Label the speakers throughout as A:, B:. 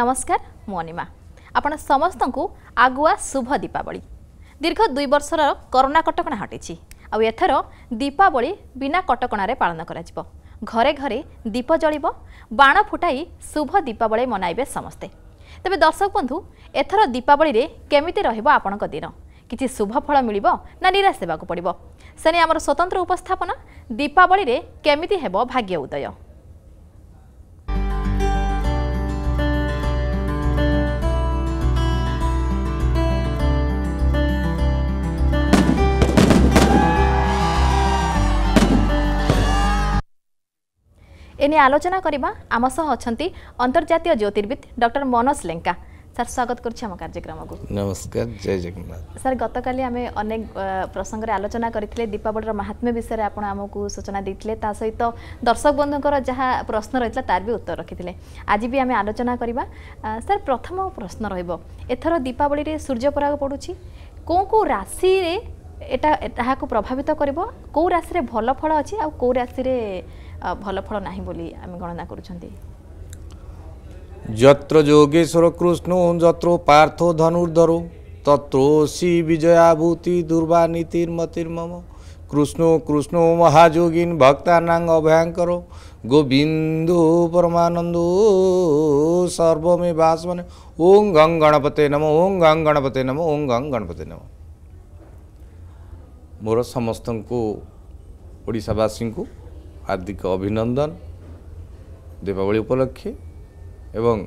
A: ନମସ୍କାର ମୁଁ ଅନିମା ଆପଣ ସମସ୍ତଙ୍କୁ ଆଗୁଆ ଶୁଭ ଦୀପାବଳି ଦୀର୍ଘ ଦୁଇ ବର୍ଷର କରୋନା କଟକଣା ହଟିଛି ଆଉ ଏଥର ଦୀପାବଳି ବିନା କଟକଣାରେ ପାଳନ କରାଯିବ ଘରେ ଘରେ ଦୀପ ଜଳିବ ବାଣ ଫୁଟାଇ ଶୁଭ ଦୀପାବଳି ମନାଇବେ ସମସ୍ତେ ତେବେ ଦର୍ଶକ ବନ୍ଧୁ ଏଥର ଦୀପାବଳିରେ କେମିତି ରହିବ ଆପଣଙ୍କ ଦିନ କିଛି ଶୁଭଫଳ ମିଳିବ ନା ନିରାଶ ହେବାକୁ ପଡ଼ିବ ସେନେ ଆମର ସ୍ୱତନ୍ତ୍ର ଉପସ୍ଥାପନା ଦୀପାବଳିରେ କେମିତି ହେବ ଭାଗ୍ୟ ଉଦୟ এনে আলোচনা করা আমার অনেক অন্তর্জাতীয় জ্যোতির্বিদ ডক্টর মনোজ লেঙ্কা ସାର୍ ସ୍ୱାଗତ କରୁଛି ଆମ କାର୍ଯ୍ୟକ୍ରମକୁ
B: ନମସ୍କାର ଜୟ ଜଗନ୍ନାଥ
A: ସାର୍ ଗତକାଲି ଆମେ ଅନେକ ପ୍ରସଙ୍ଗରେ ଆଲୋଚନା କରିଥିଲେ ଦୀପାବଳିର ମହାତ୍ମ୍ୟ ବିଷୟରେ ଆପଣ ଆମକୁ ସୂଚନା ଦେଇଥିଲେ ତା ସହିତ ଦର୍ଶକ ବନ୍ଧୁଙ୍କର ଯାହା ପ୍ରଶ୍ନ ରହିଥିଲା ତାର ବି ଉତ୍ତର ରଖିଥିଲେ ଆଜି ବି ଆମେ ଆଲୋଚନା କରିବା ସାର୍ ପ୍ରଥମ ପ୍ରଶ୍ନ ରହିବ ଏଥର ଦୀପାବଳିରେ ସୂର୍ଯ୍ୟପରାଗ ପଡ଼ୁଛି କେଉଁ କେଉଁ ରାଶିରେ ଏଟା ତାହାକୁ ପ୍ରଭାବିତ କରିବ କେଉଁ ରାଶିରେ ଭଲ ଫଳ ଅଛି ଆଉ କେଉଁ ରାଶିରେ ଭଲଫଳ ନାହିଁ ବୋଲି ଆମେ ଗଣନା କରୁଛନ୍ତି
B: ଯତ୍ର ଯୋଗେଶ୍ୱର କୃଷ୍ଣ ଯତ୍ର ପାର୍ଥ ଧନୁର୍ଧରୁ ତତ୍ରୋଷି ବିଜୟାଭୂତି ଦୁର୍ବାନୀତିର୍ମତିର୍ମମ কৃষ্ণ কৃষ্ণ মহাযোগিন ভক্তানাং অভয়ঙ্কর গোবিন্দ পরমানন্দ সর্বমে বাস মানে ওং গং গণপতে নম ওং গং গণপতে নম ওং গং গণপতে নম মোর সমস্ত ওড়িশাবাসী हार्दिक अभिनंदन दीपावली उपलक्षे एवं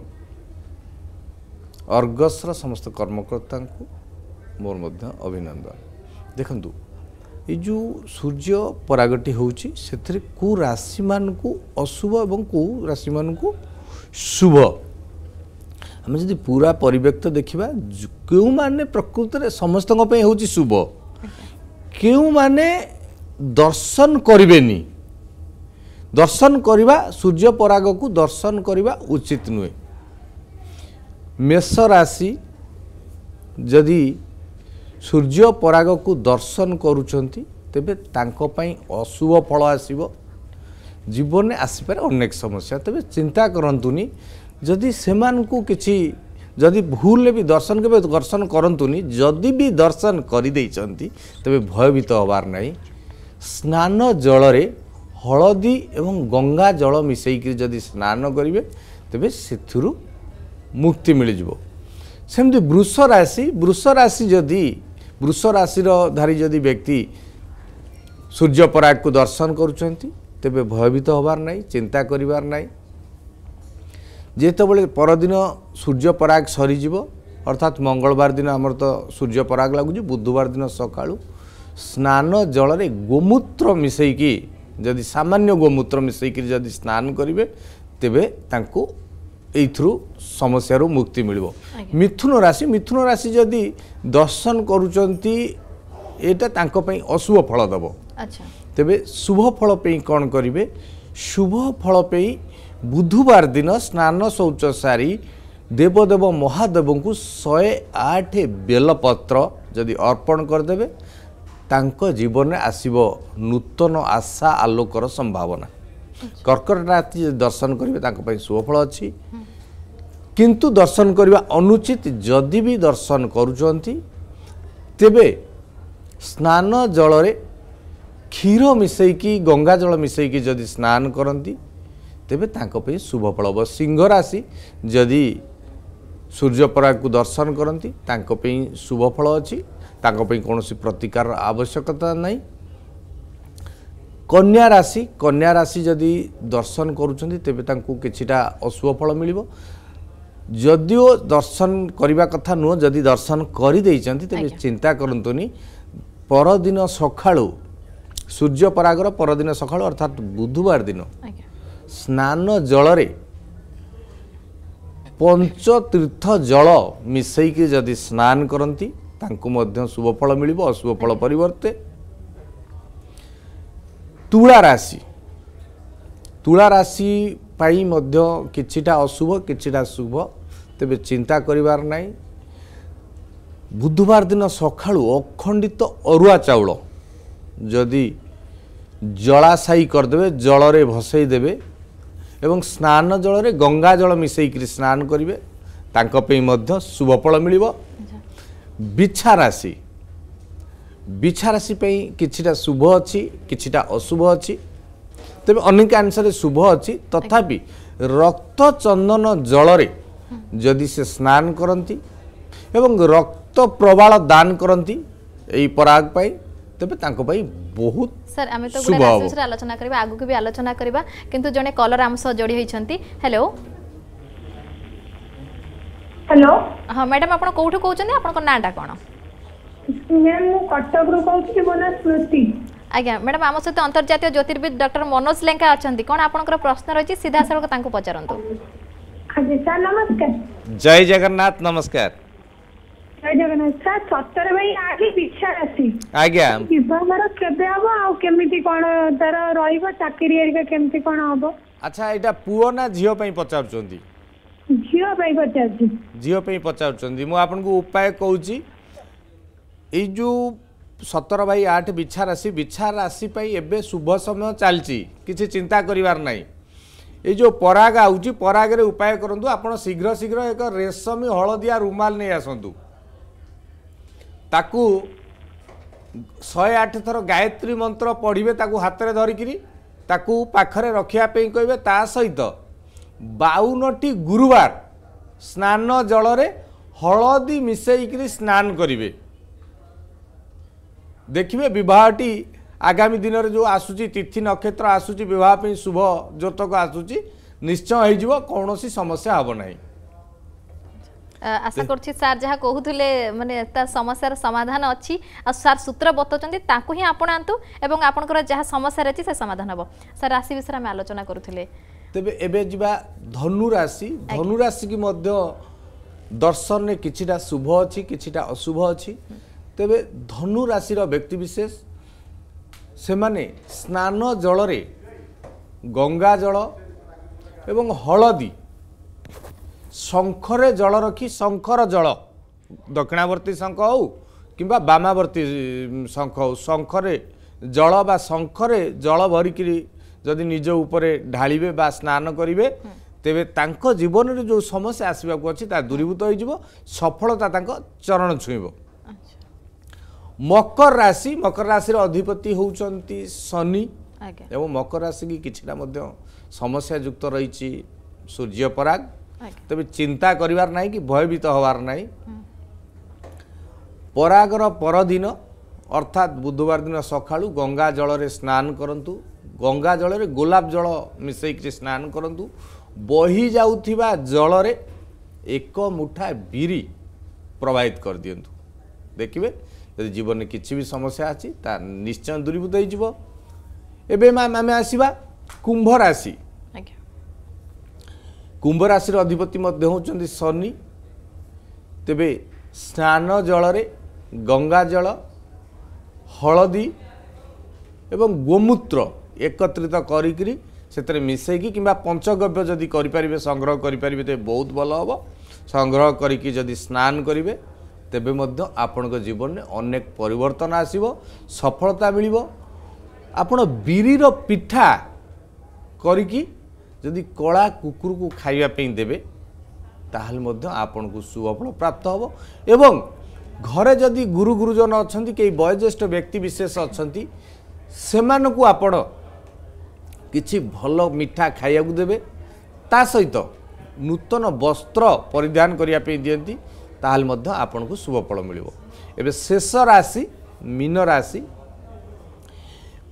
B: अर्गस समस्त कर्मकर्ता मोर मध्य अभिनंदन देखु यू सूर्य परागटी होती को राशि मानक अशुभ एवं को राशि मानक शुभ आम जी पूरा परिव्यक्त देखा क्यों प्रकृत समस्त हूँ शुभ क्यों माने दर्शन करेनी दर्शन पराग को दर्शन गर्छित नहे मेष राशि पराग को दर्शन गर्ु तपाईँ तपाईँ अशुभ फल आसन आसपे अनेक समस्या तपाईँ चिन्ता कि भी दर्शन के दर्शन गरु नि भी दर्शन गरिदिन्छ तपाईँ भयभीत हवार नै स्न जलर ହଳଦୀ ଏବଂ ଗଙ୍ଗା ଜଳ ମିଶାଇକରି ଯଦି ସ୍ନାନ କରିବେ ତେବେ ସେଥିରୁ ମୁକ୍ତି ମିଳିଯିବ ସେମିତି ବୃଷ ରାଶି ବୃଷ ରାଶି ଯଦି ବୃଷ ରାଶିର ଧାରି ଯଦି ବ୍ୟକ୍ତି ସୂର୍ଯ୍ୟପରାଗକୁ ଦର୍ଶନ କରୁଛନ୍ତି ତେବେ ଭୟଭୀତ ହେବାର ନାହିଁ ଚିନ୍ତା କରିବାର ନାହିଁ ଯେତେବେଳେ ପରଦିନ ସୂର୍ଯ୍ୟପରାଗ ସରିଯିବ ଅର୍ଥାତ୍ ମଙ୍ଗଳବାର ଦିନ ଆମର ତ ସୂର୍ଯ୍ୟପରାଗ ଲାଗୁଛି ବୁଧବାର ଦିନ ସକାଳୁ ସ୍ନାନ ଜଳରେ ଗୋମୂତ୍ର ମିଶାଇକି ଯଦି ସାମାନ୍ୟ ଗୋମୂତ୍ର ମିଶାଇକରି ଯଦି ସ୍ନାନ କରିବେ ତେବେ ତାଙ୍କୁ ଏଇଥିରୁ ସମସ୍ୟାରୁ ମୁକ୍ତି ମିଳିବ ମିଥୁନ ରାଶି ମିଥୁନ ରାଶି ଯଦି ଦର୍ଶନ କରୁଛନ୍ତି ଏଇଟା ତାଙ୍କ ପାଇଁ ଅଶୁଭ ଫଳ ଦେବ ତେବେ ଶୁଭ ଫଳ ପାଇଁ କ'ଣ କରିବେ ଶୁଭ ଫଳ ପାଇଁ ବୁଧବାର ଦିନ ସ୍ନାନ ଶୌଚ ସାରି ଦେବଦେବ ମହାଦେବଙ୍କୁ ଶହେ ଆଠ ବେଲପତ୍ର ଯଦି ଅର୍ପଣ କରିଦେବେ ତାଙ୍କ ଜୀବନରେ ଆସିବ ନୂତନ ଆଶା ଆଲୋକର ସମ୍ଭାବନା କର୍କଟ ରାତି ଯଦି ଦର୍ଶନ କରିବେ ତାଙ୍କ ପାଇଁ ଶୁଭଫଳ ଅଛି କିନ୍ତୁ ଦର୍ଶନ କରିବା ଅନୁଚିତ ଯଦି ବି ଦର୍ଶନ କରୁଛନ୍ତି ତେବେ ସ୍ନାନ ଜଳରେ କ୍ଷୀର ମିଶାଇକି ଗଙ୍ଗା ଜଳ ମିଶାଇକି ଯଦି ସ୍ନାନ କରନ୍ତି ତେବେ ତାଙ୍କ ପାଇଁ ଶୁଭଫଳ ହେବ ସିଂହରାଶି ଯଦି ସୂର୍ଯ୍ୟପରାଗକୁ ଦର୍ଶନ କରନ୍ତି ତାଙ୍କ ପାଇଁ ଶୁଭଫଳ ଅଛି ତାଙ୍କ ପାଇଁ କୌଣସି ପ୍ରତିକାର ଆବଶ୍ୟକତା ନାହିଁ କନ୍ୟା ରାଶି କନ୍ୟା ରାଶି ଯଦି ଦର୍ଶନ କରୁଛନ୍ତି ତେବେ ତାଙ୍କୁ କିଛିଟା ଅଶୁଭ ଫଳ ମିଳିବ ଯଦିଓ ଦର୍ଶନ କରିବା କଥା ନୁହଁ ଯଦି ଦର୍ଶନ କରିଦେଇଛନ୍ତି ତେବେ ଚିନ୍ତା କରନ୍ତୁନି ପରଦିନ ସକାଳୁ ସୂର୍ଯ୍ୟ ପରାଗର ପରଦିନ ସକାଳୁ ଅର୍ଥାତ୍ ବୁଧବାର ଦିନ ସ୍ନାନ ଜଳରେ ପଞ୍ଚତୀର୍ଥ ଜଳ ମିଶେଇକି ଯଦି ସ୍ନାନ କରନ୍ତି ତାଙ୍କୁ ମଧ୍ୟ ଶୁଭ ଫଳ ମିଳିବ ଅଶୁଭ ଫଳ ପରିବର୍ତ୍ତେ ତୁଳା ରାଶି ତୁଳା ରାଶି ପାଇଁ ମଧ୍ୟ କିଛିଟା ଅଶୁଭ କିଛିଟା ଶୁଭ ତେବେ ଚିନ୍ତା କରିବାର ନାହିଁ ବୁଧବାର ଦିନ ସକାଳୁ ଅଖଣ୍ଡିତ ଅରୁଆ ଚାଉଳ ଯଦି ଜଳାଶାୟୀ କରିଦେବେ ଜଳରେ ଭସେଇ ଦେବେ ଏବଂ ସ୍ନାନ ଜଳରେ ଗଙ୍ଗା ଜଳ ମିଶାଇକରି ସ୍ନାନ କରିବେ ତାଙ୍କ ପାଇଁ ମଧ୍ୟ ଶୁଭଫଳ ମିଳିବ ବିଛା ରାଶି ବିଛା ରାଶି ପାଇଁ କିଛିଟା ଶୁଭ ଅଛି କିଛିଟା ଅଶୁଭ ଅଛି ତେବେ ଅନେକାଂଶରେ ଶୁଭ ଅଛି ତଥାପି ରକ୍ତ ଚନ୍ଦନ ଜଳରେ ଯଦି ସେ ସ୍ନାନ କରନ୍ତି ଏବଂ ରକ୍ତ ପ୍ରବାଳ ଦାନ କରନ୍ତି এই পরাগ পাই তবে তাঁক পাই বহুত
A: স্যার আমি তো গোটে আলোচনা করিবা আগুকে বি আলোচনা করিবা কিন্তু জনে কলর আম সহ যোড়ি হইছন্তি হ্যালো ହ୍ୟାଲୋ ହଁ ମ୍ୟାଡ଼ାମ୍ ଆପଣ କେଉଁଠୁ କହୁଛନ୍ତି ଆପଣଙ୍କ ନାଁଟା କ'ଣ
B: ମ୍ୟାମ୍ ମୁଁ କଟକରୁ କହୁଥିଲି ମୋ ନାଁ ସ୍ମୃତି
A: ଆଜ୍ଞା ମ୍ୟାଡ଼ାମ୍ ଆମ ସହିତ ଅନ୍ତର୍ଜାତୀୟ ଜ୍ୟୋତିର୍ବିଦ ଡକ୍ଟର ମନୋଜ ଲେଙ୍କା ଅଛନ୍ତି କ'ଣ ଆପଣଙ୍କର ପ୍ରଶ୍ନ ରହିଛି ସିଧାସଳଖ ତାଙ୍କୁ ପଚାରନ୍ତୁ ଆଜ୍ଞା ସାର୍
B: ନମସ୍କାର ଜୟ ଜଗନ୍ନାଥ ନମସ୍କାର ଜୟ ଜଗନ୍ନାଥ ସାର୍ ସତରେ ଭାଇ ଆଜି ପିଛା ରାଶି ଆଜ୍ଞା ବିବାହର କେବେ ହବ ଆଉ କେମିତି କ'ଣ ତାର ରହିବ ଚାକିରି ହେରିକା କେମିତି କ'ଣ ହବ ଆଚ୍ଛା ଏଇଟା ପୁଅ ନା ଝିଅ ପାଇଁ ପଚାରୁଛନ୍ତି ଝିଅ ପାଇଁ ପଚାରୁଛି ଝିଅ ପାଇଁ ପଚାରୁଛନ୍ତି ମୁଁ ଆପଣଙ୍କୁ ଉପାୟ କହୁଛି ଏଇ ଯେଉଁ ସତର ବାଇ ଆଠ ବିଛା ରାଶି ବିଛା ରାଶି ପାଇଁ ଏବେ ଶୁଭ ସମୟ ଚାଲିଛି କିଛି ଚିନ୍ତା କରିବାର ନାହିଁ ଏଇ ଯେଉଁ ପରାଗ ଆସୁଛି ପରାଗରେ ଉପାୟ କରନ୍ତୁ ଆପଣ ଶୀଘ୍ର ଶୀଘ୍ର ଏକ ରେଶମୀ ହଳଦିଆ ରୁମାଲ ନେଇ ଆସନ୍ତୁ ତାକୁ ଶହେ ଆଠ ଥର ଗାୟତ୍ରୀ ମନ୍ତ୍ର ପଢ଼ିବେ ତାକୁ ହାତରେ ଧରିକିରି ତାକୁ ପାଖରେ ରଖିବା ପାଇଁ କହିବେ ତା ସହିତ ବାଉନଟି ଗୁରୁବାର ସ୍ନାନ ଜଳରେ ହଳଦୀ ମିଶାଇକରି ସ୍ନାନ କରିବେ ଦେଖିବେ ବିବାହଟି ଆଗାମୀ ଦିନରେ ଯେଉଁ ଆସୁଛି ତିଥି ନକ୍ଷତ୍ର ଆସୁଛି ବିବାହ ପାଇଁ ଶୁଭ ଜ୍ୟୋତକ ଆସୁଛି ନିଶ୍ଚୟ ହେଇଯିବ କୌଣସି ସମସ୍ୟା ହେବ ନାହିଁ
A: ଆଶା କରୁଛି ସାର୍ ଯାହା କହୁଥିଲେ ମାନେ ତା ସମସ୍ୟାର ସମାଧାନ ଅଛି ଆଉ ସାର୍ ସୂତ୍ର ବତାଉଛନ୍ତି ତାଙ୍କୁ ହିଁ ଆପଣାନ୍ତୁ ଏବଂ ଆପଣଙ୍କର ଯାହା ସମସ୍ୟା ରହିଛି ସେ ସମାଧାନ ହେବ ସାର୍ ରାଶି ବିଷୟରେ ଆମେ ଆଲୋଚନା କରୁଥିଲେ
B: ତେବେ ଏବେ ଯିବା ଧନୁରାଶି ଧନୁରାଶିକୁ ମଧ୍ୟ ଦର୍ଶନରେ କିଛିଟା ଶୁଭ ଅଛି କିଛିଟା ଅଶୁଭ ଅଛି ତେବେ ଧନୁରାଶିର ବ୍ୟକ୍ତିବିଶେଷ ସେମାନେ ସ୍ନାନ ଜଳରେ ଗଙ୍ଗା ଜଳ ଏବଂ ହଳଦୀ ଶଙ୍ଖରେ ଜଳ ରଖି ଶଙ୍ଖର ଜଳ ଦକ୍ଷିଣାବର୍ତ୍ତୀ ଶଙ୍ଖ ହଉ କିମ୍ବା ବାମାବର୍ତ୍ତୀ ଶଙ୍ଖ ହଉ ଶଙ୍ଖରେ ଜଳ ବା ଶଙ୍ଖରେ ଜଳ ଭରିକିରି ଯଦି ନିଜ ଉପରେ ଢାଳିବେ ବା ସ୍ନାନ କରିବେ ତେବେ ତାଙ୍କ ଜୀବନରେ ଯେଉଁ ସମସ୍ୟା ଆସିବାକୁ ଅଛି ତାହା ଦୂରୀଭୂତ ହୋଇଯିବ ସଫଳତା ତାଙ୍କ ଚରଣ ଛୁଇଁବ ମକର ରାଶି ମକର ରାଶିର ଅଧିପତି ହେଉଛନ୍ତି ଶନି ଏବଂ ମକର ରାଶିକି କିଛିଟା ମଧ୍ୟ ସମସ୍ୟା ଯୁକ୍ତ ରହିଛି ସୂର୍ଯ୍ୟ ପରାଗ ତେବେ ଚିନ୍ତା କରିବାର ନାହିଁ କି ଭୟଭୀତ ହେବାର ନାହିଁ ପରାଗର ପରଦିନ ଅର୍ଥାତ୍ ବୁଧବାର ଦିନ ସକାଳୁ ଗଙ୍ଗା ଜଳରେ ସ୍ନାନ କରନ୍ତୁ ଗଙ୍ଗା ଜଳରେ ଗୋଲାପ ଜଳ ମିଶାଇକରି ସ୍ନାନ କରନ୍ତୁ ବହି ଯାଉଥିବା ଜଳରେ ଏକ ମୁଠା ବିରି ପ୍ରବାହିତ କରିଦିଅନ୍ତୁ ଦେଖିବେ ଯଦି ଜୀବନରେ କିଛି ବି ସମସ୍ୟା ଅଛି ତା ନିଶ୍ଚୟ ଦୂରୀଭୂତ ହେଇଯିବ ଏବେ ଆମେ ଆସିବା କୁମ୍ଭ ରାଶି କୁମ୍ଭ ରାଶିର ଅଧିପତି ମଧ୍ୟ ହେଉଛନ୍ତି ଶନି ତେବେ ସ୍ନାନ ଜଳରେ ଗଙ୍ଗା ଜଳ ହଳଦୀ ଏବଂ ଗୋମୂତ୍ର ଏକତ୍ରିତ କରିକିରି ସେଥିରେ ମିଶେଇକି କିମ୍ବା ପଞ୍ଚଗବ୍ୟ ଯଦି କରିପାରିବେ ସଂଗ୍ରହ କରିପାରିବେ ତେବେ ବହୁତ ଭଲ ହେବ ସଂଗ୍ରହ କରିକି ଯଦି ସ୍ନାନ କରିବେ ତେବେ ମଧ୍ୟ ଆପଣଙ୍କ ଜୀବନରେ ଅନେକ ପରିବର୍ତ୍ତନ ଆସିବ ସଫଳତା ମିଳିବ ଆପଣ ବିରିର ପିଠା କରିକି ଯଦି କଳା କୁକୁରକୁ ଖାଇବା ପାଇଁ ଦେବେ ତାହେଲେ ମଧ୍ୟ ଆପଣଙ୍କୁ ସୁଫଳ ପ୍ରାପ୍ତ ହେବ ଏବଂ ଘରେ ଯଦି ଗୁରୁ ଗୁରୁଜନ ଅଛନ୍ତି କେହି ବୟୋଜ୍ୟେଷ୍ଠ ବ୍ୟକ୍ତି ଅଛନ୍ତି ସେମାନଙ୍କୁ ଆପଣ କିଛି ଭଲ ମିଠା ଖାଇବାକୁ ଦେବେ ତା ସହିତ ନୂତନ ବସ୍ତ୍ର ପରିଧାନ କରିବା ପାଇଁ ଦିଅନ୍ତି ତାହେଲେ ମଧ୍ୟ ଆପଣଙ୍କୁ ଶୁଭଫଳ ମିଳିବ ଏବେ ଶେଷ ରାଶି ମୀନ ରାଶି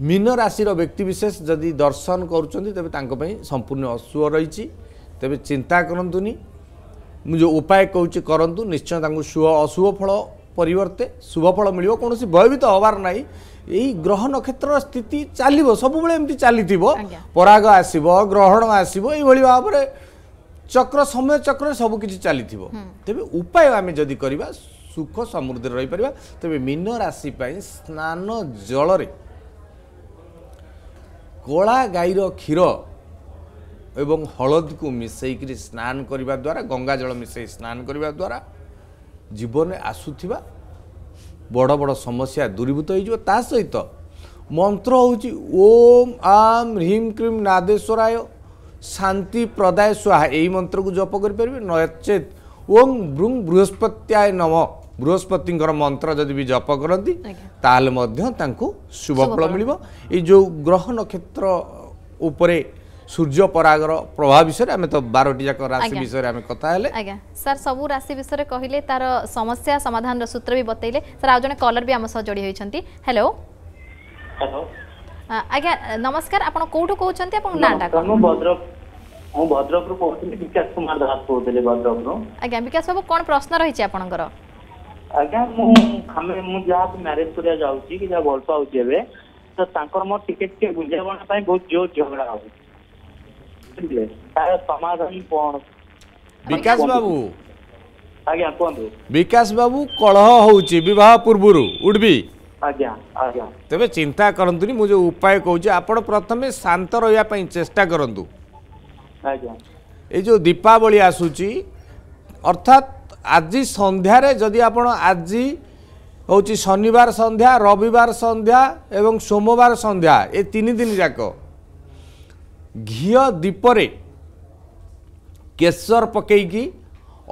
B: ମୀନ ରାଶିର ବ୍ୟକ୍ତିବିଶେଷ ଯଦି ଦର୍ଶନ କରୁଛନ୍ତି ତେବେ ତାଙ୍କ ପାଇଁ ସମ୍ପୂର୍ଣ୍ଣ ଅଶୁଭ ରହିଛି ତେବେ ଚିନ୍ତା କରନ୍ତୁନି ମୁଁ ଯେଉଁ ଉପାୟ କହୁଛି କରନ୍ତୁ ନିଶ୍ଚୟ ତାଙ୍କୁ ଶୁଭ ଅଶୁଭ ଫଳ ପରିବର୍ତ୍ତେ ଶୁଭଫଳ ମିଳିବ କୌଣସି ଭୟଭୀତ ହେବାର ନାହିଁ ଏଇ ଗ୍ରହ ନକ୍ଷତ୍ରର ସ୍ଥିତି ଚାଲିବ ସବୁବେଳେ ଏମିତି ଚାଲିଥିବ ପରାଗ ଆସିବ ଗ୍ରହଣ ଆସିବ ଏଇଭଳି ଭାବରେ ଚକ୍ର ସମୟ ଚକ୍ରରେ ସବୁ କିଛି ଚାଲିଥିବ ତେବେ ଉପାୟ ଆମେ ଯଦି କରିବା ସୁଖ ସମୃଦ୍ଧିରେ ରହିପାରିବା ତେବେ ମୀନ ରାଶି ପାଇଁ ସ୍ନାନ ଜଳରେ କଳା ଗାଈର କ୍ଷୀର ଏବଂ ହଳଦୀକୁ ମିଶାଇକରି ସ୍ନାନ କରିବା ଦ୍ୱାରା ଗଙ୍ଗା ଜଳ ମିଶାଇ ସ୍ନାନ କରିବା ଦ୍ୱାରା ଜୀବନରେ ଆସୁଥିବା बड बड समस्या दूरीभूत हुसहित मन्त्री ओम आम हिं क्रिम नादेश्वराय शांति प्रदाय सु मन्त्रको जप गरिपारे नचे ओम ब्रुङ बृहस्पत्याय नम बृहस्पति मन्त्र जि जप कति त शुभ मियो य ग्रह नेत्र সূর্য পরাগর প্রভাব বিষয়ে আমি তো বারোটি যাক রাশি বিষয়ে আমি কথা হলে
A: আজ্ঞা স্যার সবু রাশি বিষয়ে কহিলে তার সমস্যা সমাধানর সূত্র বি বতাইলে স্যার আজনে জন কলর বি আমার সহ যোড়ি হয়েছেন হ্যালো আজ্ঞা নমস্কার আপন কোটু কৌছেন আপনার নাটা
B: ମୁଁ ଭଦ୍ରକରୁ କହୁଥିଲି ବିକାଶ କୁମାର ଦାସ କହୁଥିଲି ଭଦ୍ରକରୁ
A: ଆଜ୍ଞା ବିକାଶ ବାବୁ କ'ଣ ପ୍ରଶ୍ନ ରହିଛି ଆପଣଙ୍କର
B: ଆଜ୍ଞା ମୁଁ ଆମେ ମୁଁ ଯାହା ମ୍ୟାରେଜ କରିବା ଯାଉଛି କି ଯାହା ଭଲ ପାଉଛି ଏବେ ତ ତାଙ୍କର ମୋର টিকেট কে বুঝাবনা ପାଇଁ ବହୁତ ଜୋର ଝଗଡ଼ା ହେଉଛି ଆସିଥିଲେ ତାର ସମାଧାନ କ'ଣ ବିକାଶ ବାବୁ ଆଜ୍ଞା କୁହନ୍ତୁ ବିକାଶ ବାବୁ କଳହ ହେଉଛି ବିବାହ ପୂର୍ବରୁ ଉଡ଼ବି ଆଜ୍ଞା ଆଜ୍ଞା ତେବେ ଚିନ୍ତା କରନ୍ତୁନି ମୁଁ ଯେଉଁ ଉପାୟ କହୁଛି ଆପଣ ପ୍ରଥମେ ଶାନ୍ତ ରହିବା ପାଇଁ ଚେଷ୍ଟା କରନ୍ତୁ ଆଜ୍ଞା ଏଇ ଯେଉଁ ଦୀପାବଳି ଆସୁଛି ଅର୍ଥାତ୍ ଆଜି ସନ୍ଧ୍ୟାରେ ଯଦି ଆପଣ ଆଜି ହେଉଛି ଶନିବାର ସନ୍ଧ୍ୟା ରବିବାର ସନ୍ଧ୍ୟା ଏବଂ ସୋମବାର ସନ୍ଧ୍ୟା ଏ ତିନି ଦିନ ଯାକ ଘିଅ ଦ୍ୱୀପରେ କେଶର ପକାଇକି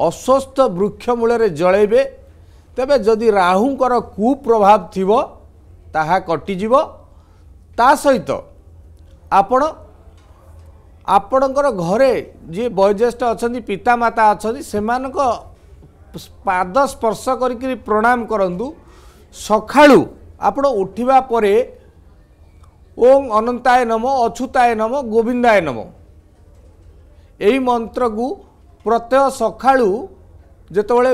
B: ଅସ୍ୱସ୍ଥ ବୃକ୍ଷ ମୂଳରେ ଜଳେଇବେ ତେବେ ଯଦି ରାହୁଙ୍କର କୁପ୍ରଭାବ ଥିବ ତାହା କଟିଯିବ ତା ସହିତ ଆପଣ ଆପଣଙ୍କର ଘରେ ଯିଏ ବୟୋଜ୍ୟେଷ୍ଠ ଅଛନ୍ତି ପିତାମାତା ଅଛନ୍ତି ସେମାନଙ୍କ ପାଦ ସ୍ପର୍ଶ କରିକିରି ପ୍ରଣାମ କରନ୍ତୁ ସକାଳୁ ଆପଣ ଉଠିବା ପରେ ଓଂ ଅନନ୍ତାୟ ନମ ଅଛୁତାୟ ନମ ଗୋବିନ୍ଦାୟ ନମ ଏହି ମନ୍ତ୍ରକୁ ପ୍ରତ୍ୟହ ସକାଳୁ ଯେତେବେଳେ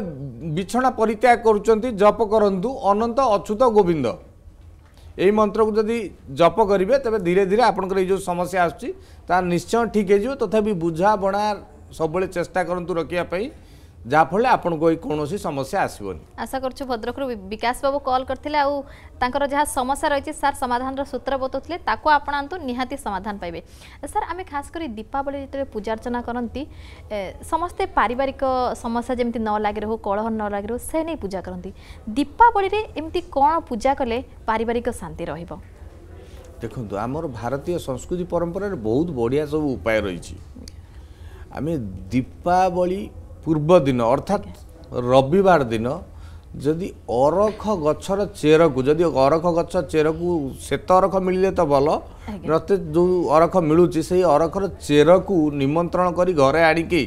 B: ବିଛଣା ପରିତ୍ୟାଗ କରୁଛନ୍ତି ଜପ କରନ୍ତୁ ଅନନ୍ତ ଅଛୁତ ଗୋବିନ୍ଦ ଏହି ମନ୍ତ୍ରକୁ ଯଦି ଜପ କରିବେ ତେବେ ଧୀରେ ଧୀରେ ଆପଣଙ୍କର ଏଇ ଯେଉଁ ସମସ୍ୟା ଆସୁଛି ତାହା ନିଶ୍ଚୟ ଠିକ୍ ହେଇଯିବ ତଥାପି ବୁଝାବଣା ସବୁବେଳେ ଚେଷ୍ଟା କରନ୍ତୁ ରଖିବା ପାଇଁ যাফলে আপনার এই কোণী সমস্যা আসবনি
A: আশা করছু ভদ্রকর বিকাশ বাবু কল করলে আপনার যা সমস্যা রয়েছে স্যার সমাধানর সূত্র বতাউলে তাকে আপনাতু নিহতি সমাধান পাইবে স্যার আমি খাস করে দীপাবলি যেত পূজা অর্চনা করতে সমস্তে পারিবারিক সমস্যা যেমি ন লাগে রো কলহ ন লাগে রো সে নিয়ে পূজা করতে দীপাবলি এমতি কোণ পূজা কলে পারিবারিক শান্তি রহব
B: দেখুন আমার ভারতীয় সংস্কৃতি পরম্পরার বহুত বড়িয়া সব উপায় রয়েছে আমি দীপাবলি ପୂର୍ବ ଦିନ ଅର୍ଥାତ୍ ରବିବାର ଦିନ ଯଦି ଅରଖ ଗଛର ଚେରକୁ ଯଦି ଅରଖ ଗଛ ଚେରକୁ ଶ୍ୱେତ ଅରଖ ମିଳିଲେ ତ ଭଲ ନଚେ ଯେଉଁ ଅରଖ ମିଳୁଛି ସେଇ ଅରଖର ଚେରକୁ ନିମନ୍ତ୍ରଣ କରି ଘରେ ଆଣିକି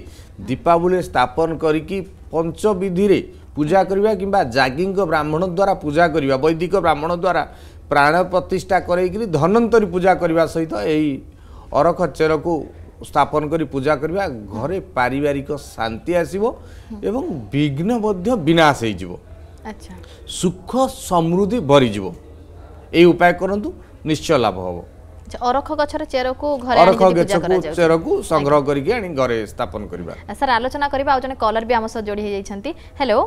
B: ଦୀପାବଳିରେ ସ୍ଥାପନ କରିକି ପଞ୍ଚବିଧିରେ ପୂଜା କରିବା କିମ୍ବା ଜାଗିଙ୍କ ବ୍ରାହ୍ମଣ ଦ୍ୱାରା ପୂଜା କରିବା ବୈଦିକ ବ୍ରାହ୍ମଣ ଦ୍ୱାରା ପ୍ରାଣ ପ୍ରତିଷ୍ଠା କରାଇକିରି ଧନନ୍ତରୀ ପୂଜା କରିବା ସହିତ ଏଇ ଅରଖ ଚେରକୁ ସ୍ଥାପନ କରି ପୂଜା କରିବା ଘରେ ପାରିବାରିକ ଶାନ୍ତି ଆସିବ ଏବଂ ବିଘ୍ନ ମଧ୍ୟ ବିନାଶ ହେଇଯିବ ସୁଖ ସମୃଦ୍ଧି ବରିଯିବ ଏଇ ଉପାୟ କରନ୍ତୁ ନିଶ୍ଚୟ ଲାଭ ହେବ
A: ଅରଖ ଗଛର ଚେରକୁ ଘରେ ଅରଖ ଗଛକୁ ଚେରକୁ ସଂଗ୍ରହ
B: କରିକି ଆଣି ଘରେ ସ୍ଥାପନ କରିବା
A: ସାର ଆଲୋଚନା କରିବା ଆଉ ଜଣେ କଲର ବି ଆମ ସହ ଯୋଡ଼ି ହେଇଯାଇଛନ୍ତି ହ୍ୟାଲୋ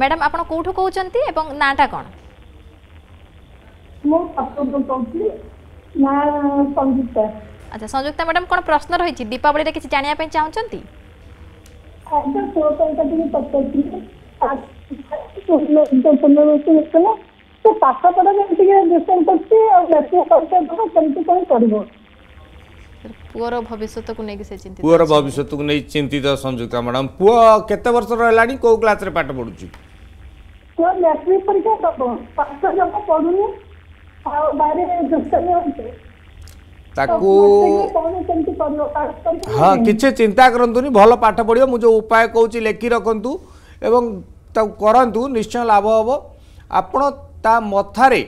A: ମ୍ୟାଡ଼ାମ ଆପଣ କେଉଁଠୁ କହୁଛନ୍ତି ଏବଂ ନାଁଟା କ'ଣ
B: ମୁଁ ସପ୍ତମରୁ କହୁଥିଲି ନା ସଂଯୁକ୍ତା
A: ଆଚ୍ଛା ସଂଯୁକ୍ତା ମ୍ୟାଡ଼ାମ କ'ଣ ପ୍ରଶ୍ନ ରହିଛି ଦୀପାବଳିରେ କିଛି ଜାଣିବା ପାଇଁ ଚାହୁଁଛନ୍ତି
B: ପାଠ ପଢ଼ାରେ ଟିକେ ଡିଷ୍ଟାନ୍ସ କରୁଛି ଆଉ ଜାତୀୟ ପରିଚୟ ଦେବ କେମିତି କ'ଣ କରିବ
A: ପୁଅର ଭବିଷ୍ୟତକୁ ନେଇକି ସେ ଚିନ୍ତିତ ପୁଅର
B: ଭବିଷ୍ୟତକୁ ନେଇ ଚିନ୍ତିତ ସଂଯୁକ୍ତା ମ୍ୟାଡ଼ାମ ପୁଅ କେତେ ବର୍ଷର ହେଲାଣି କୋଉ କ୍ଲାସରେ ପାଠ ପଢୁଛି
A: ପୁଅ ମ୍ୟାଟ୍ରିକ ପରୀକ୍ଷା ଦେବ ପାଠ ଯାକ ପଢୁନି
B: ତାକୁ ହଁ କିଛି ଚିନ୍ତା କରନ୍ତୁନି ଭଲ ପାଠ ପଢିବ ମୁଁ ଯେଉଁ ଉପାୟ କହୁଛି ଲେଖି ରଖନ୍ତୁ ଏବଂ ତାକୁ କରନ୍ତୁ ନିଶ୍ଚୟ ଲାଭ ହେବ ଆପଣ ତା ମଥାରେ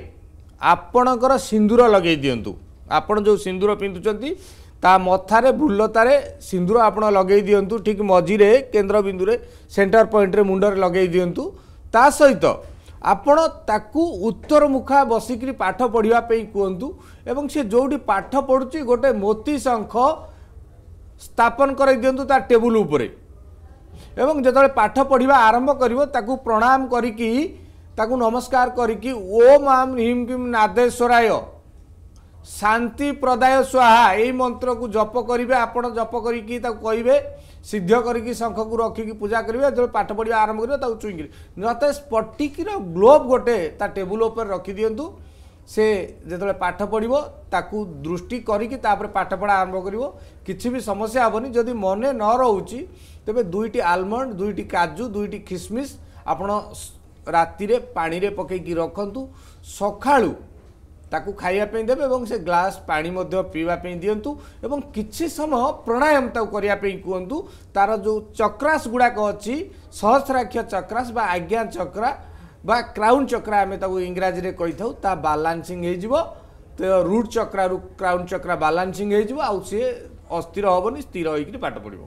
B: ଆପଣଙ୍କର ସିନ୍ଦୁର ଲଗାଇ ଦିଅନ୍ତୁ ଆପଣ ଯେଉଁ ସିନ୍ଦୁର ପିନ୍ଧୁଛନ୍ତି ତା ମଥାରେ ଭୁଲତାରେ ସିନ୍ଦୁର ଆପଣ ଲଗାଇ ଦିଅନ୍ତୁ ଠିକ୍ ମଝିରେ କେନ୍ଦ୍ରବିନ୍ଦୁରେ ସେଣ୍ଟର ପଏଣ୍ଟରେ ମୁଣ୍ଡରେ ଲଗାଇ ଦିଅନ୍ତୁ ତା ସହିତ ଆପଣ ତାକୁ ଉତ୍ତରମୁଖା ବସିକରି ପାଠ ପଢ଼ିବା ପାଇଁ କୁହନ୍ତୁ ଏବଂ ସେ ଯେଉଁଠି ପାଠ ପଢ଼ୁଛି ଗୋଟେ ମୋତି ଶଙ୍ଖ ସ୍ଥାପନ କରାଇ ଦିଅନ୍ତୁ ତା ଟେବୁଲ ଉପରେ ଏବଂ ଯେତେବେଳେ ପାଠ ପଢ଼ିବା ଆରମ୍ଭ କରିବ ତାକୁ ପ୍ରଣାମ କରିକି ତାକୁ ନମସ୍କାର କରିକି ଓମ୍ ଆମ୍ ହିମ୍ କିମ୍ ନାଦେଶ୍ୱରାୟ ଶାନ୍ତି ପ୍ରଦାୟ ସ୍ୱାହା ଏଇ ମନ୍ତ୍ରକୁ ଜପ କରିବେ ଆପଣ ଜପ କରିକି ତାକୁ କହିବେ ସିଦ୍ଧ କରିକି ଶଙ୍ଖକୁ ରଖିକି ପୂଜା କରିବେ ଯେତେବେଳେ ପାଠ ପଢ଼ିବା ଆରମ୍ଭ କରିବେ ତାକୁ ଚୁଇଁକିରି ନଚେତ୍ ସ୍ପଟିକିର ଗ୍ଲୋବ୍ ଗୋଟେ ତା ଟେବୁଲ୍ ଉପରେ ରଖିଦିଅନ୍ତୁ ସେ ଯେତେବେଳେ ପାଠ ପଢ଼ିବ ତାକୁ ଦୃଷ୍ଟି କରିକି ତାପରେ ପାଠପଢ଼ା ଆରମ୍ଭ କରିବ କିଛି ବି ସମସ୍ୟା ହେବନି ଯଦି ମନେ ନ ରହୁଛି ତେବେ ଦୁଇଟି ଆଲମଣ୍ଡ ଦୁଇଟି କାଜୁ ଦୁଇଟି ଖିସମିସ୍ ଆପଣ ରାତିରେ ପାଣିରେ ପକାଇକି ରଖନ୍ତୁ ସକାଳୁ ତାକୁ ଖାଇବା ପାଇଁ ଦେବେ ଏବଂ ସେ ଗ୍ଲାସ୍ ପାଣି ମଧ୍ୟ ପିଇବା ପାଇଁ ଦିଅନ୍ତୁ ଏବଂ କିଛି ସମୟ ପ୍ରାଣାୟାମ ତାକୁ କରିବା ପାଇଁ କୁହନ୍ତୁ ତା'ର ଯେଉଁ ଚକ୍ରାସ ଗୁଡ଼ାକ ଅଛି ସହସ୍ରାକ୍ଷ ଚକ୍ରାସ ବା ଆଜ୍ଞା ଚକ୍ରା ବା କ୍ରାଉନ୍ ଚକ୍ରା ଆମେ ତାକୁ ଇଂରାଜୀରେ କହିଥାଉ ତା ବାଲାନ୍ସିଂ ହେଇଯିବ ତ ରୁଟ୍ ଚକ୍ରାରୁ କ୍ରାଉନ୍ ଚକ୍ରା ବାଲାନ୍ସିଂ ହେଇଯିବ ଆଉ ସିଏ ଅସ୍ଥିର ହେବନି ସ୍ଥିର ହେଇକିରି ପାଠ ପଢ଼ିବ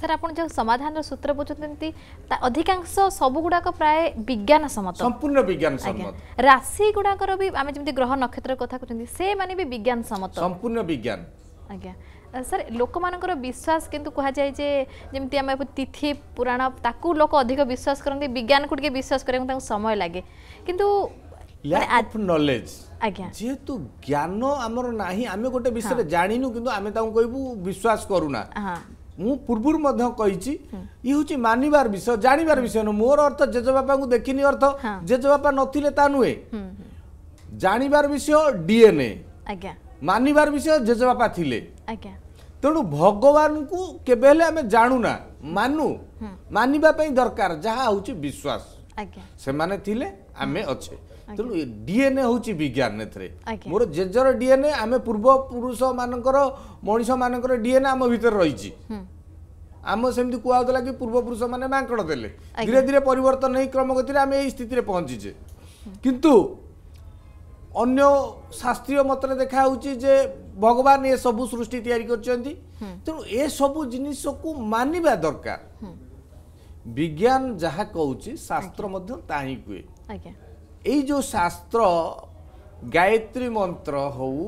A: ସାର୍ ଆପଣ ଯେଉଁ ସମାଧାନର ସୂତ୍ର ବୁଝୁଛନ୍ତି ତା ଅଧିକାଂଶ ସବୁଗୁଡ଼ାକ ପ୍ରାୟ ବିଜ୍ଞାନ
B: ସମ୍ମତ ସମ୍ପୂର୍ଣ୍ଣ ବିଜ୍ଞାନ ସମ୍ମତ
A: ରାଶି ଗୁଡ଼ାକର ବି ଆମେ ଯେମିତି ଗ୍ରହ ନକ୍ଷତ୍ର କଥା କହୁଛନ୍ତି ସେମାନେ ବି ବିଜ୍ଞାନ ସମ୍ମତ ସମ୍ପୂର୍ଣ୍ଣ ବିଜ୍ଞାନ ଆଜ୍ଞା ସାର୍ ଲୋକମାନଙ୍କର ବିଶ୍ୱାସ କିନ୍ତୁ କୁହାଯାଏ ଯେ ଯେମିତି ଆମେ ତିଥି ପୁରାଣ ତାକୁ ଲୋକ ଅଧିକ ବିଶ୍ୱାସ କରନ୍ତି ବିଜ୍ଞାନକୁ ଟିକେ ବିଶ୍ୱାସ କରିବାକୁ ତାଙ୍କୁ ସମୟ ଲାଗେ କିନ୍ତୁ
B: ନଲେଜ ଆଜ୍ଞା ଯେହେତୁ ଜ୍ଞାନ ଆମର ନାହିଁ ଆମେ ଗୋଟେ ବିଷୟରେ ଜାଣିନୁ କିନ୍ତୁ ଆମେ ତାଙ୍କୁ କହିବୁ ବିଶ୍ୱାସ କରୁନା ମୁଁ ପୂର୍ବରୁ ମଧ୍ୟ କହିଛି ଇଏ ହେଉଛି ମାନିବାର ବିଷୟ ଜାଣିବାର ବିଷୟ ନୁହଁ ମୋର ଅର୍ଥ ଜେଜେବାପାଙ୍କୁ ଦେଖିନି ଅର୍ଥ ଜେଜେବାପା ନଥିଲେ ତା ନୁହେଁ ଜାଣିବାର ବିଷୟ ଡିଏନ୍ଏ ମାନିବାର ବିଷୟ ଜେଜେବାପା ଥିଲେ ତେଣୁ ଭଗବାନଙ୍କୁ କେବେ ହେଲେ ଆମେ ଜାଣୁନା ମାନୁ ମାନିବା ପାଇଁ ଦରକାର ଯାହା ହେଉଛି ବିଶ୍ୱାସ ସେମାନେ ଥିଲେ ଆମେ ଅଛେ ତେଣୁ ଡିଏନ୍ଏ ହେଉଛି ବିଜ୍ଞାନ ଏଥିରେ ମୋର ଜେଜେର ଡିଏନ୍ଏ ଆମେ ପୂର୍ବପୁରୁଷ ମାନଙ୍କର ମଣିଷମାନଙ୍କର ଡିଏନ୍ଏ ଆମ ଭିତରେ ରହିଛି ଆମ ସେମିତି କୁହାହେଉଥିଲା କି ପୂର୍ବପୁରୁଷମାନେ ମାଙ୍କଡ଼ ଦେଲେ ଧୀରେ ଧୀରେ ପରିବର୍ତ୍ତନ ହେଇ କ୍ରମଗତିରେ ଆମେ ଏଇ ସ୍ଥିତିରେ ପହଞ୍ଚିଛେ କିନ୍ତୁ ଅନ୍ୟ ଶାସ୍ତ୍ରୀୟ ମତରେ ଦେଖାହେଉଛି ଯେ ଭଗବାନ ଏସବୁ ସୃଷ୍ଟି ତିଆରି କରିଛନ୍ତି ତେଣୁ ଏସବୁ ଜିନିଷକୁ ମାନିବା ଦରକାର ବିଜ୍ଞାନ ଯାହା କହୁଛି ଶାସ୍ତ୍ର ମଧ୍ୟ ତାହା ହିଁ କୁହେ ଆଜ୍ଞା এই ଯେଉଁ ଶାସ୍ତ୍ର ଗାୟତ୍ରୀ ମନ୍ତ୍ର ହଉ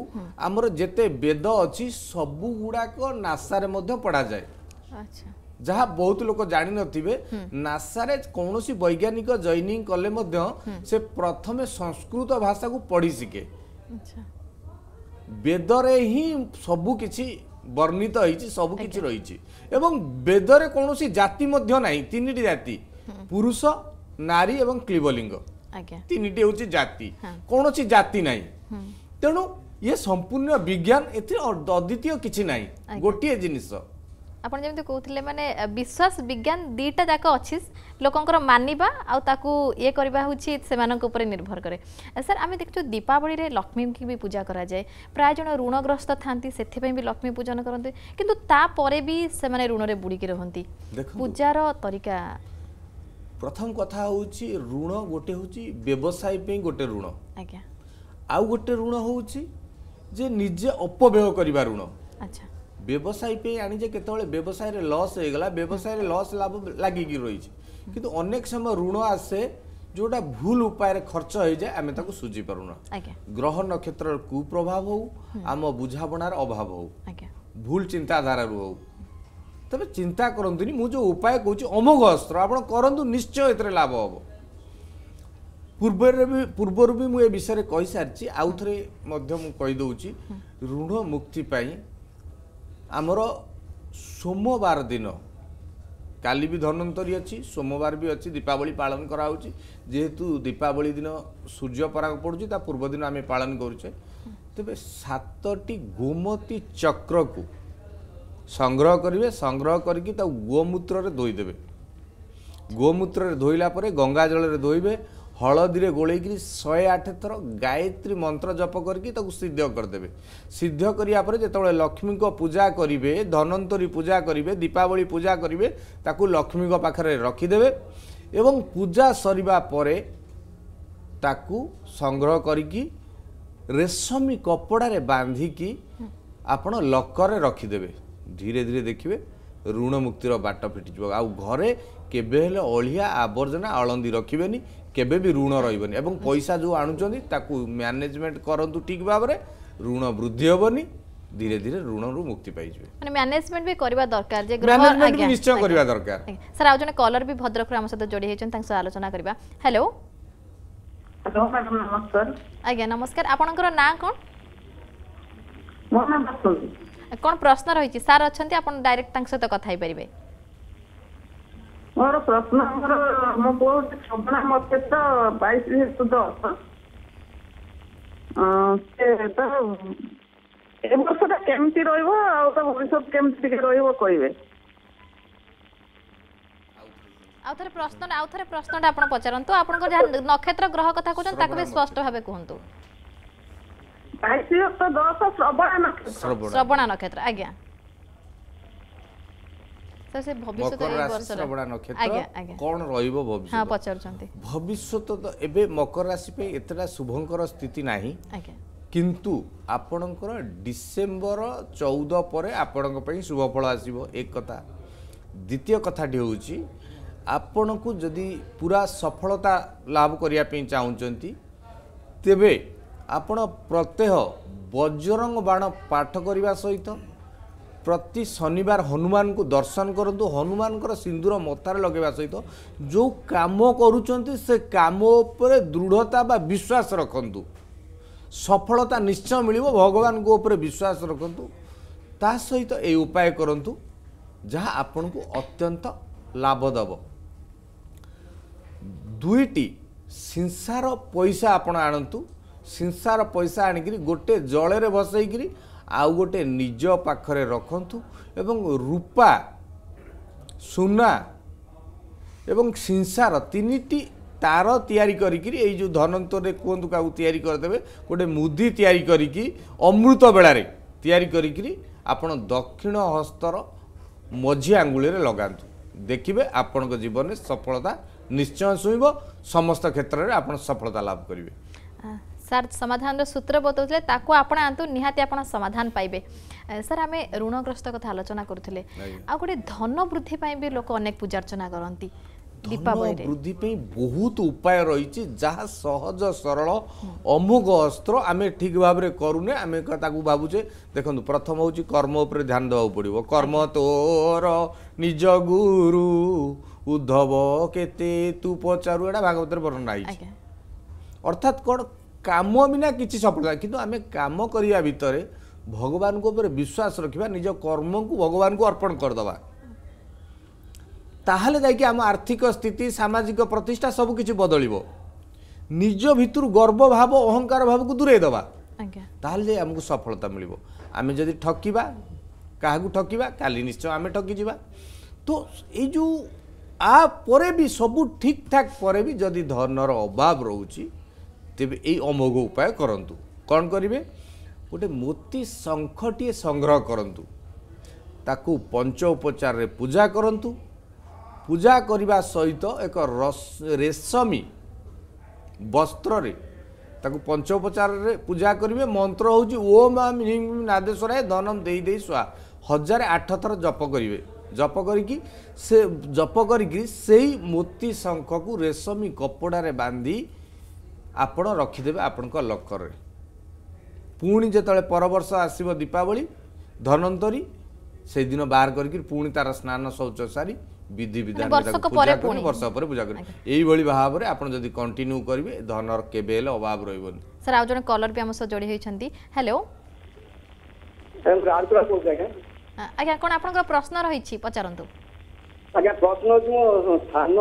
B: ଆମର ଯେତେ ବେଦ ଅଛି ସବୁ ଗୁଡ଼ାକ ନାସାରେ ମଧ୍ୟ ପଢ଼ାଯାଏ ଯାହା ବହୁତ ଲୋକ ଜାଣିନଥିବେ ନାସାରେ କୌଣସି ବୈଜ୍ଞାନିକ ଜୈନିଂ କଲେ ମଧ୍ୟ ସେ ପ୍ରଥମେ ସଂସ୍କୃତ ଭାଷାକୁ ପଢ଼ି ଶିଖେ ବେଦରେ ହିଁ ସବୁ କିଛି ବର୍ଣ୍ଣିତ ହେଇଛି ସବୁ କିଛି ରହିଛି ଏବଂ ବେଦରେ କୌଣସି ଜାତି ମଧ୍ୟ ନାହିଁ ତିନିଟି ଜାତି ପୁରୁଷ ନାରୀ ଏବଂ କ୍ଲିବଲିଙ୍ଗ ତିନିଟି ହେଉଛି ଜାତି କୌଣସି ଜାତି ନାହିଁ ତେଣୁ ଇଏ ସମ୍ପୂର୍ଣ୍ଣ ବିଜ୍ଞାନ ଏଥିରେ ଅଦ୍ୱିତୀୟ କିଛି ନାହିଁ ଗୋଟିଏ ଜିନିଷ
A: ଆପଣ ଯେମିତି କହୁଥିଲେ ମାନେ ବିଶ୍ୱାସ ବିଜ୍ଞାନ ଦୁଇଟା ଯାକ ଅଛି ଲୋକଙ୍କର ମାନିବା ଆଉ ତାକୁ ଇଏ କରିବା ହେଉଛି ସେମାନଙ୍କ ଉପରେ ନିର୍ଭର କରେ ସାର୍ ଆମେ ଦେଖୁଛୁ ଦୀପାବଳିରେ ଲକ୍ଷ୍ମୀଙ୍କୁ ବି ପୂଜା କରାଯାଏ ପ୍ରାୟ ଜଣ ଋଣଗ୍ରସ୍ତ ଥାନ୍ତି ସେଥିପାଇଁ ବି ଲକ୍ଷ୍ମୀ ପୂଜନ କରନ୍ତି କିନ୍ତୁ ତାପରେ ବି ସେମାନେ ଋଣରେ ବୁଡ଼ିକି ରହନ୍ତି ପୂଜାର ତରିକା
B: ପ୍ରଥମ କଥା ହେଉଛି ଋଣ ଗୋଟେ ହେଉଛି ବ୍ୟବସାୟ ପାଇଁ ଗୋଟେ ଋଣ ଆଉ ଗୋଟେ ଋଣ ହେଉଛି ଯେ ନିଜେ ଅପବ୍ୟୟ କରିବା ଋଣ ବ୍ୟବସାୟ ପାଇଁ ଆଣିଛେ କେତେବେଳେ ବ୍ୟବସାୟରେ ଲସ୍ ହେଇଗଲା ବ୍ୟବସାୟରେ ଲସ୍ ଲାଭ ଲାଗିକି ରହିଛି କିନ୍ତୁ ଅନେକ ସମୟ ଋଣ ଆସେ ଯେଉଁଟା ଭୁଲ ଉପାୟରେ ଖର୍ଚ୍ଚ ହେଇଯାଏ ଆମେ ତାକୁ ସୁଝି ପାରୁନା ଗ୍ରହ ନକ୍ଷତ୍ରର କୁପ୍ରଭାବ ହଉ ଆମ ବୁଝାମଣାର ଅଭାବ ହଉ ଭୁଲ ଚିନ୍ତାଧାରାରୁ ହଉ ତେବେ ଚିନ୍ତା କରନ୍ତୁନି ମୁଁ ଯେଉଁ ଉପାୟ କହୁଛି ଅମୋଘ ଅସ୍ତ୍ର ଆପଣ କରନ୍ତୁ ନିଶ୍ଚୟ ଏଥିରେ ଲାଭ ହେବ ପୂର୍ବରେ ବି ପୂର୍ବରୁ ବି ମୁଁ ଏ ବିଷୟରେ କହିସାରିଛି ଆଉ ଥରେ ମଧ୍ୟ ମୁଁ କହିଦେଉଛି ଋଣ ମୁକ୍ତି ପାଇଁ ଆମର ସୋମବାର ଦିନ କାଲି ବି ଧନ୍ୱନ୍ତରୀ ଅଛି ସୋମବାର ବି ଅଛି ଦୀପାବଳି ପାଳନ କରାହେଉଛି ଯେହେତୁ ଦୀପାବଳି ଦିନ ସୂର୍ଯ୍ୟ ପରାଗ ପଡ଼ୁଛି ତା ପୂର୍ବଦିନ ଆମେ ପାଳନ କରୁଛେ ତେବେ ସାତଟି ଗୋମତୀ ଚକ୍ରକୁ সংগ্রহ করবে সংগ্রহ করি তা গোমূত্রে ধোইদেবে গোমূত্রে ধোলা পরে গঙ্গা জলরে ধোইবে হলদীরে গোলাইকি শহে আঠ থর গায়ত্রী মন্ত্র জপ করি তা সিদ্ধ করেদেবে সিদ্ধ করা পরে যেত লক্ষ্মী পূজা করবে ধনন্তরী পূজা করবে দীপাবলি পূজা করবে তাকে লক্ষ্মী পাখে রখিদেবে এবং পূজা সরিবা পরে তাকে সংগ্রহ করি রেশমী কপড়ার বাঁধিকি আপনার লকরে রখিদেবে ଧୀରେ ଧୀରେ ଦେଖିବେ ଋଣମୁକ୍ତିର ବାଟ ଫିଟିଯିବ ଆଉ ଘରେ କେବେ ହେଲେ ଅଳିଆ ଆବର୍ଜନା ଅଳନ୍ଦି ରଖିବେନି କେବେ ବି ଋଣ ରହିବନି ଏବଂ ପଇସା ଯେଉଁ ଆଣୁଛନ୍ତି ତାକୁ ମ୍ୟାନେଜମେଣ୍ଟ କରନ୍ତୁ ଠିକ୍ ଭାବରେ ଋଣ ବୃଦ୍ଧି ହେବନି ধীরে ধীরে রু মুক্তি যাবে
A: মানে ম্যানেজমেন্ট বি করিবা দরকার যে ম্যানেজমেন্ট বি নিশ্চয় করিবা দরকার স্যার আউ জনে কলার বি ভদ্রকর আমার সাথে জড়ি হেছেন তাঙ্ক আলোচনা করিবা হ্যালো হ্যালো ম্যাডাম নমস্কার আজ্ঞা নমস্কার আপনকৰ নাম কোন
B: মোৰ নাম বাসন্তী
A: কোন প্রশ্ন রয়েছে স্যার অনেক আপনার ডাইরেক্ট তাঁর সহ কথা হইপারে
B: ମୋର ପ୍ରଶ୍ନ ମୋର ମୋ ପୁଅ ଗୋଟେ ଛବଣା ମତେ ତ ବାଇଶ ଯେହେତୁ ଦଶ ସେ ତ ଏ ବର୍ଷଟା କେମିତି ରହିବ ଆଉ ତା ଭବିଷ୍ୟତ କେମିତି ଟିକେ ରହିବ କହିବେ
A: ଆଉ ଥରେ ପ୍ରଶ୍ନ ଆଉ ଥରେ ପ୍ରଶ୍ନଟା ଆପଣ ପଚାରନ୍ତୁ ଆପଣଙ୍କର ଯାହା ନକ୍ଷତ୍ର ଗ୍ରହ କଥା କହୁଛନ୍ତି ତାକୁ ବି ସ୍ପଷ୍ଟ ଭାବେ କୁହନ୍ତୁ
B: ଶ୍ରବଣା
A: ନକ୍ଷତ୍ର ଆଜ୍ଞା ଭବିଷ୍ୟତ
B: ତ ଏବେ ମକର ରାଶି ପାଇଁ ଏତେଟା ଶୁଭଙ୍କର ସ୍ଥିତି ନାହିଁ କିନ୍ତୁ ଆପଣଙ୍କର ଡିସେମ୍ବର ଚଉଦ ପରେ ଆପଣଙ୍କ ପାଇଁ ଶୁଭଫଳ ଆସିବ ଏକ କଥା ଦ୍ୱିତୀୟ କଥାଟି ହେଉଛି ଆପଣଙ୍କୁ ଯଦି ପୁରା ସଫଳତା ଲାଭ କରିବା ପାଇଁ ଚାହୁଁଛନ୍ତି ତେବେ ଆପଣ ପ୍ରତ୍ୟହ ବଜରଙ୍ଗ ବାଣ ପାଠ କରିବା ସହିତ ପ୍ରତି ଶନିବାର ହନୁମାନଙ୍କୁ ଦର୍ଶନ କରନ୍ତୁ ହନୁମାନଙ୍କର ସିନ୍ଦୁର ମତାରେ ଲଗାଇବା ସହିତ ଯେଉଁ କାମ କରୁଛନ୍ତି ସେ କାମ ଉପରେ ଦୃଢ଼ତା ବା ବିଶ୍ୱାସ ରଖନ୍ତୁ ସଫଳତା ନିଶ୍ଚୟ ମିଳିବ ଭଗବାନଙ୍କ ଉପରେ ବିଶ୍ୱାସ ରଖନ୍ତୁ ତା ସହିତ ଏଇ ଉପାୟ କରନ୍ତୁ ଯାହା ଆପଣଙ୍କୁ ଅତ୍ୟନ୍ତ ଲାଭ ଦେବ ଦୁଇଟି ସିଂସାର ପଇସା ଆପଣ ଆଣନ୍ତୁ ସିଂସାର ପଇସା ଆଣିକରି ଗୋଟେ ଜଳରେ ବସେଇକିରି ଆଉ ଗୋଟେ ନିଜ ପାଖରେ ରଖନ୍ତୁ ଏବଂ ରୂପା ସୁନା ଏବଂ ସିଂସାର ତିନିଟି ତାର ତିଆରି କରିକିରି ଏଇ ଯେଉଁ ଧନନ୍ତରେ କୁହନ୍ତୁ କାହାକୁ ତିଆରି କରିଦେବେ ଗୋଟେ ମୁଦି ତିଆରି କରିକି ଅମୃତ ବେଳାରେ ତିଆରି କରିକିରି ଆପଣ ଦକ୍ଷିଣ ହସ୍ତର ମଝି ଆଙ୍ଗୁଳିରେ ଲଗାନ୍ତୁ ଦେଖିବେ ଆପଣଙ୍କ ଜୀବନରେ ସଫଳତା ନିଶ୍ଚୟ ଶୁଣିବ ସମସ୍ତ କ୍ଷେତ୍ରରେ ଆପଣ ସଫଳତା ଲାଭ କରିବେ
A: ସାର୍ ସମାଧାନର ସୂତ୍ର ବତାଉଥିଲେ ତାକୁ ଆପଣ ଆଣନ୍ତୁ ନିହାତି ଆପଣ ସମାଧାନ ପାଇବେ ସାର୍ ଆମେ ଋଣଗ୍ରସ୍ତ କଥା ଆଲୋଚନା କରୁଥିଲେ ଆଉ ଗୋଟେ ଧନ ବୃଦ୍ଧି ପାଇଁ ବି ଲୋକ ଅନେକ ପୂଜାର୍ଚ୍ଚନା କରନ୍ତି ଦୀପାବଳି
B: ବୃଦ୍ଧି ପାଇଁ ବହୁତ ଉପାୟ ରହିଛି ଯାହା ସହଜ ସରଳ ଅମୁକ ଅସ୍ତ୍ର ଆମେ ଠିକ୍ ଭାବରେ କରୁନେ ଆମେ ତାକୁ ଭାବୁଛେ ଦେଖନ୍ତୁ ପ୍ରଥମ ହେଉଛି କର୍ମ ଉପରେ ଧ୍ୟାନ ଦେବାକୁ ପଡ଼ିବ କର୍ମ ତୋର ନିଜ ଗୁରୁ ଉଦ୍ଧବ କେତେ ତୁ ପଚାରୁ ଏଇଟା ଭାଗବତରେ ବର୍ଣ୍ଣନା ହେଇଛି ଅର୍ଥାତ୍ କ'ଣ কাম বিনা কিছু সফলতা কিন্তু আমি কাম করা ভিতরে ভগবান উপরে বিশ্বাস রাখা নিজ কর্মক ভগবান অর্পণ করেদবা তাহলে যাই আম আর্থিক স্থিতি সামাজিক প্রতিষ্ঠা সবকিছু বদলিব নিজ ভিতর গর্ব ভাব অহংকার ভাবক দূরাই দেবা তাহলে যাই আমি সফলতা মিলব আমি যদি ঠকিবা কাহু ঠকিবা কালি নিশ্চয় আমি ঠকি যা তো এই যে আপরে বি সবু ঠিকঠাক পরে বি যদি ধনর অভাব রয়েছে ତେବେ ଏଇ ଅମୋଘ ଉପାୟ କରନ୍ତୁ କ'ଣ କରିବେ ଗୋଟେ ମୋତି ଶଙ୍ଖଟିଏ ସଂଗ୍ରହ କରନ୍ତୁ ତାକୁ ପଞ୍ଚ ଉପଚାରରେ ପୂଜା କରନ୍ତୁ ପୂଜା କରିବା ସହିତ ଏକ ରେଶମୀ ବସ୍ତ୍ରରେ ତାକୁ ପଞ୍ଚୋପଚାରରେ ପୂଜା କରିବେ ମନ୍ତ୍ର ହେଉଛି ଓମ୍ ଆମ୍ ହିମ୍ ନାଦେଶ୍ୱରାଏ ଧନମ୍ ଦେଇ ଦେଇ ଶୁଆ ହଜାରେ ଆଠ ଥର ଜପ କରିବେ ଜପ କରିକି ସେ ଜପ କରିକି ସେଇ ମୋତି ଶଙ୍ଖକୁ ରେଶମୀ କପଡ଼ାରେ ବାନ୍ଧି ଆପଣ ରଖିଦେବେ ଆପଣଙ୍କ ଲକର୍ରେ ପୁଣି ଯେତେବେଳେ ପରବର୍ଷ ଆସିବ ଦୀପାବଳି ଧନନ୍ତରୀ ସେଇଦିନ ବାହାର କରିକି ପୁଣି ତାର ସ୍ନାନ ଶୌଚ ସାରି ବିଧି ବିଧାନ ବର୍ଷ ପରେ ପୂଜା କରିବେ ଏଇଭଳି ଭାବରେ ଆପଣ ଯଦି କଣ୍ଟିନ୍ୟୁ କରିବେ ଧନର କେବେ ହେଲେ ଅଭାବ ରହିବନି
A: ସାର୍ ଆଉ ଜଣେ କଲର ବି ଆମ ସହ ଯୋଡ଼ି ହୋଇଛନ୍ତି ହ୍ୟାଲୋ ଆଜ୍ଞା କ'ଣ ଆପଣଙ୍କର ପ୍ରଶ୍ନ ରହିଛି ପଚାରନ୍ତୁ
B: ଆଜ୍ଞା ପ୍ରଶ୍ନ ହେଉଛି ମୁଁ ସ୍ଥାନ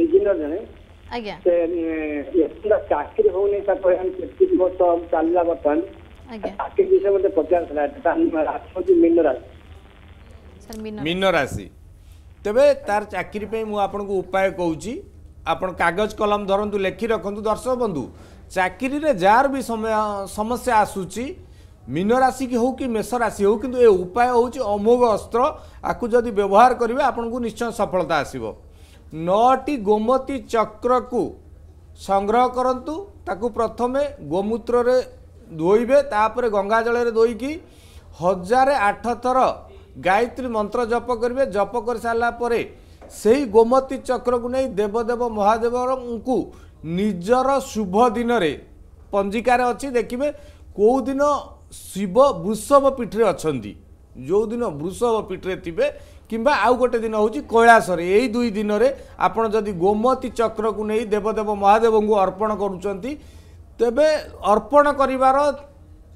B: ଇଞ୍ଜିନିୟର ଜଣେ ସେ ଚାକିରି ହଉନି ତାପରେ ତେତିଶ ବର୍ଷ ଚାଲିଲା ବର୍ତ୍ତମାନ ଚାକିରି ବିଷୟ ମୋତେ ପଚାରିଥିଲା ରାଶି ହେଉଛି ମୀନ ରାଶି ମୀନ ରାଶି ତେବେ ତାର ଚାକିରି ପାଇଁ ମୁଁ ଆପଣଙ୍କୁ ଉପାୟ କହୁଛି ଆପଣ କାଗଜ କଲମ ଧରନ୍ତୁ ଲେଖି ରଖନ୍ତୁ ଦର୍ଶକ ବନ୍ଧୁ ଚାକିରିରେ ଯାହାର ବି ସମସ୍ୟା ଆସୁଛି ମିନ ରାଶି କି ହେଉ କି ମେଷ ରାଶି ହେଉ କିନ୍ତୁ ଏ ଉପାୟ ହେଉଛି ଅମୋଘ ଅସ୍ତ୍ର ଆକୁ ଯଦି ବ୍ୟବହାର କରିବେ ଆପଣଙ୍କୁ ନିଶ୍ଚୟ ସଫଳତା ଆସିବ ନଅଟି ଗୋମତି ଚକ୍ରକୁ ସଂଗ୍ରହ କରନ୍ତୁ ତାକୁ ପ୍ରଥମେ ଗୋମୂତ୍ରରେ ଧୋଇବେ ତାପରେ ଗଙ୍ଗା ଜଳରେ ଧୋଇକି ହଜାରେ ଆଠ ଥର ଗାୟତ୍ରୀ ମନ୍ତ୍ର ଜପ କରିବେ ଜପ କରିସାରିଲା ପରେ ସେହି ଗୋମତି ଚକ୍ରକୁ ନେଇ ଦେବଦେବ ମହାଦେବଙ୍କୁ ନିଜର ଶୁଭ ଦିନରେ ପଞ୍ଜିକାରେ ଅଛି ଦେଖିବେ କେଉଁଦିନ ଶିବ ବୃଷଭ ପୀଠରେ ଅଛନ୍ତି ଯେଉଁଦିନ ବୃଷଭ ପୀଠରେ ଥିବେ କିମ୍ବା ଆଉ ଗୋଟେ ଦିନ ହେଉଛି କୈଳାସରେ ଏଇ ଦୁଇ ଦିନରେ ଆପଣ ଯଦି ଗୋମତୀ ଚକ୍ରକୁ ନେଇ ଦେବଦେବ ମହାଦେବଙ୍କୁ ଅର୍ପଣ କରୁଛନ୍ତି ତେବେ ଅର୍ପଣ କରିବାର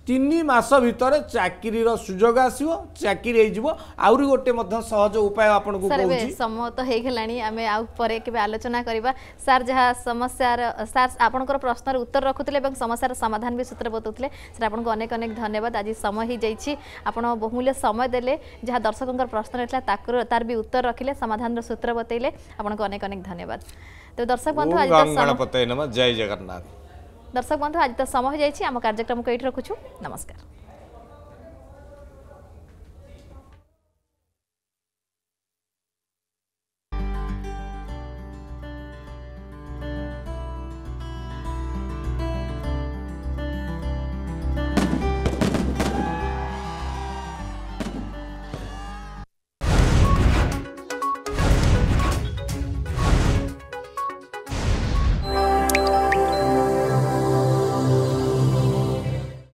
B: ତିନି ମାସ ଭିତରେ ଚାକିରିର ସୁଯୋଗ ଆସିବ ଚାକିରି ହେଇଯିବ ଆହୁରି ଗୋଟେ ମଧ୍ୟ ସହଜ ଉପାୟ ଆପଣଙ୍କୁ କହୁଛି ସମୟ
A: ତ ହେଇଗଲାଣି ଆମେ ଆଉ ପରେ କେବେ ଆଲୋଚନା କରିବା ସାର୍ ଯାହା ସମସ୍ୟାର ସାର୍ ଆପଣଙ୍କର ପ୍ରଶ୍ନର ଉତ୍ତର ରଖୁଥିଲେ ଏବଂ ସମସ୍ୟାର ସମାଧାନ ବି ସୂତ୍ର ବତାଉଥିଲେ ସାର୍ ଆପଣଙ୍କୁ ଅନେକ ଅନେକ ଧନ୍ୟବାଦ ଆଜି ସମୟ ହେଇଯାଇଛି ଆପଣ ବହୁମୂଲ୍ୟ ସମୟ ଦେଲେ ଯାହା ଦର୍ଶକଙ୍କର ପ୍ରଶ୍ନ ରହିଥିଲା ତାକୁ ତାର ବି ଉତ୍ତର ରଖିଲେ ସମାଧାନର ସୂତ୍ର ବତାଇଲେ ଆପଣଙ୍କୁ ଅନେକ ଅନେକ ଧନ୍ୟବାଦ ତ ଦର୍ଶକ ବନ୍ଧୁ ଆଜି
B: ଜୟ ଜଗନ୍ନାଥ
A: দর্শক বন্ধু আজ তো সময় হয়ে যাই আম কার্যক্রমকে এইটি রাখুছু
B: নমস্কার